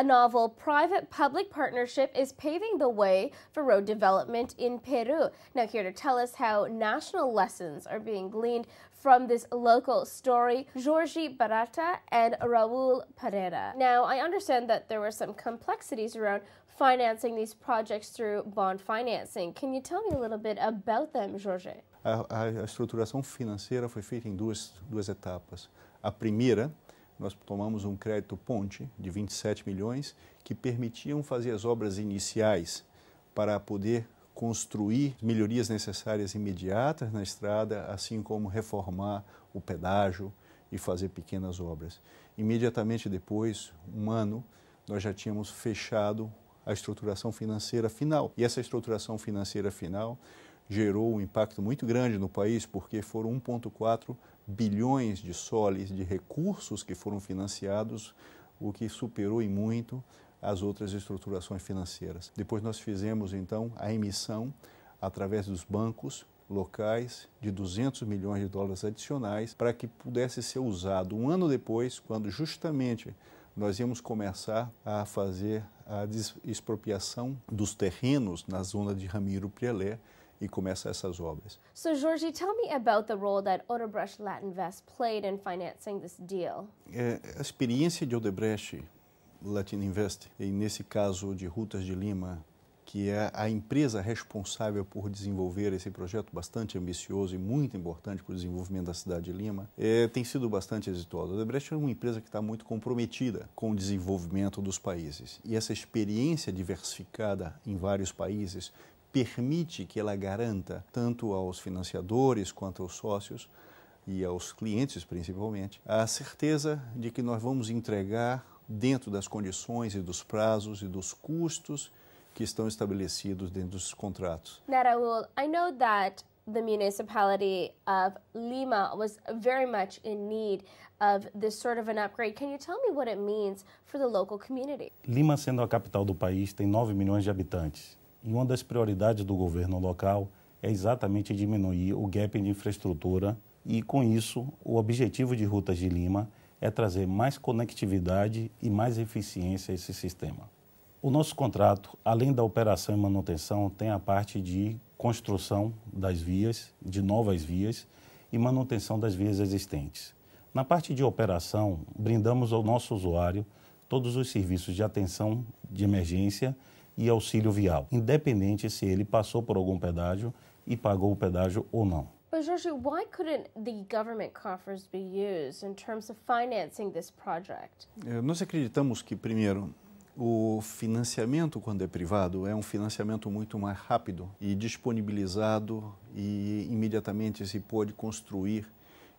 A novel private public partnership is paving the way for road development in Peru. Now, here to tell us how national lessons are being gleaned from this local story, Jorge Barata and Raul Pereira. Now, I understand that there were some complexities around financing these projects through bond financing. Can you tell me a little bit about them, Jorge? A, a, a estruturação financeira foi feita em duas, duas etapas. A primeira nós tomamos um crédito ponte de 27 milhões que permitiam fazer as obras iniciais para poder construir melhorias necessárias imediatas na estrada, assim como reformar o pedágio e fazer pequenas obras. Imediatamente depois, um ano, nós já tínhamos fechado a estruturação financeira final. E essa estruturação financeira final gerou um impacto muito grande no país, porque foram 1,4 bilhões de soles de recursos que foram financiados, o que superou em muito as outras estruturações financeiras. Depois nós fizemos então a emissão através dos bancos locais de 200 milhões de dólares adicionais para que pudesse ser usado um ano depois, quando justamente nós íamos começar a fazer a expropriação dos terrenos na zona de Ramiro Prielé, e começa essas obras. So Jorge, tell me about the role that Odebrecht Latinvest played in financing this deal. É, a experiência de Odebrecht Latinvest e nesse caso de Rutas de Lima, que é a empresa responsável por desenvolver esse projeto bastante ambicioso e muito importante para o desenvolvimento da cidade de Lima, é, tem sido bastante exitosa. Odebrecht é uma empresa que está muito comprometida com o desenvolvimento dos países. E essa experiência diversificada em vários países permite que ela garanta tanto aos financiadores quanto aos sócios e aos clientes principalmente a certeza de que nós vamos entregar dentro das condições e dos prazos e dos custos que estão estabelecidos dentro dos contratos. Naraul, I know that the municipality of Lima was very much in need of this sort of an upgrade. Can you tell me what it means for the local community? Lima, sendo a capital do país, tem 9 milhões de habitantes. E uma das prioridades do governo local é exatamente diminuir o gap de infraestrutura e, com isso, o objetivo de Rutas de Lima é trazer mais conectividade e mais eficiência a esse sistema. O nosso contrato, além da operação e manutenção, tem a parte de construção das vias, de novas vias e manutenção das vias existentes. Na parte de operação, brindamos ao nosso usuário todos os serviços de atenção de emergência e auxílio vial, independente se ele passou por algum pedágio e pagou o pedágio ou não. But Jorge, why couldn't the government coffers be used in terms of financing this project? É, nós acreditamos que primeiro o financiamento, quando é privado, é um financiamento muito mais rápido e disponibilizado e imediatamente se pode construir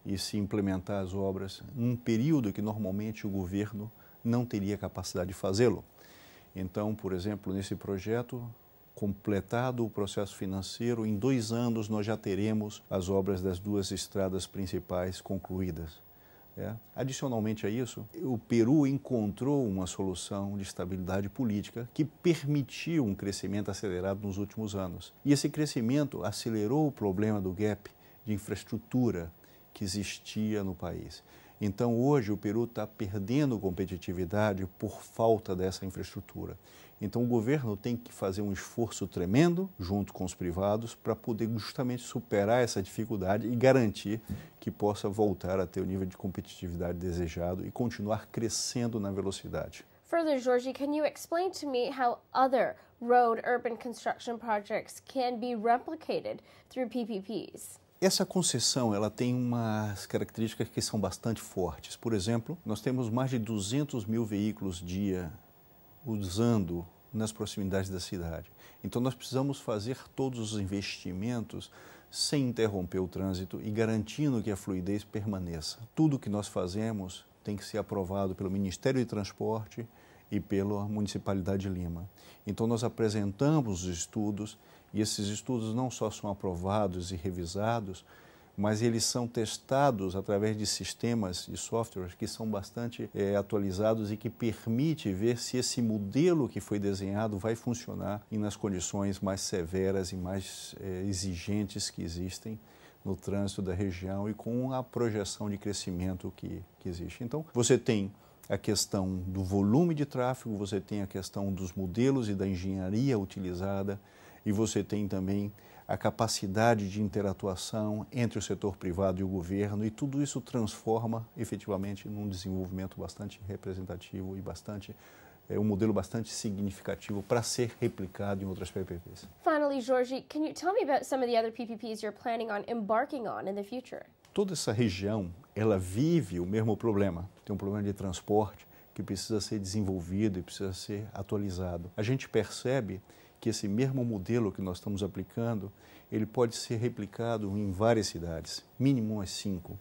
e se implementar as obras num período que normalmente o governo não teria capacidade de fazê-lo. Então, por exemplo, nesse projeto, completado o processo financeiro, em dois anos nós já teremos as obras das duas estradas principais concluídas. É. Adicionalmente a isso, o Peru encontrou uma solução de estabilidade política que permitiu um crescimento acelerado nos últimos anos. E esse crescimento acelerou o problema do gap de infraestrutura que existia no país. Então, hoje, o Peru está perdendo competitividade por falta dessa infraestrutura. Então, o governo tem que fazer um esforço tremendo, junto com os privados, para poder justamente superar essa dificuldade e garantir que possa voltar a ter o nível de competitividade desejado e continuar crescendo na velocidade. Further, Georgie, can you explain to me how other road urban construction projects can be replicated through PPPs? Essa concessão ela tem umas características que são bastante fortes. Por exemplo, nós temos mais de 200 mil veículos dia usando nas proximidades da cidade. Então, nós precisamos fazer todos os investimentos sem interromper o trânsito e garantindo que a fluidez permaneça. Tudo que nós fazemos tem que ser aprovado pelo Ministério de Transporte e pela Municipalidade de Lima. Então, nós apresentamos os estudos e esses estudos não só são aprovados e revisados, mas eles são testados através de sistemas de softwares que são bastante é, atualizados e que permite ver se esse modelo que foi desenhado vai funcionar e nas condições mais severas e mais é, exigentes que existem no trânsito da região e com a projeção de crescimento que, que existe. Então, você tem a questão do volume de tráfego, você tem a questão dos modelos e da engenharia utilizada, e você tem também a capacidade de interatuação entre o setor privado e o governo, e tudo isso transforma efetivamente num desenvolvimento bastante representativo e bastante é um modelo bastante significativo para ser replicado em outras PPPs. Finally, Jorge, can you tell me about some of the other PPPs you're planning on embarking on in the future? Toda essa região, ela vive o mesmo problema. Tem um problema de transporte que precisa ser desenvolvido e precisa ser atualizado. A gente percebe que esse mesmo modelo que nós estamos aplicando, ele pode ser replicado em várias cidades, mínimo as cinco.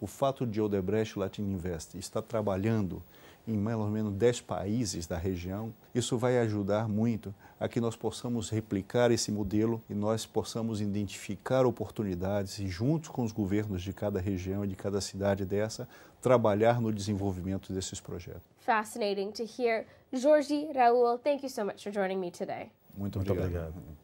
O fato de Odebrecht Latin Invest estar trabalhando em mais ou menos 10 países da região, isso vai ajudar muito a que nós possamos replicar esse modelo e nós possamos identificar oportunidades e, juntos com os governos de cada região e de cada cidade dessa, trabalhar no desenvolvimento desses projetos. Fascinating to hear. Georgie, Raul, thank you so much for joining me today. Muito obrigado. obrigado.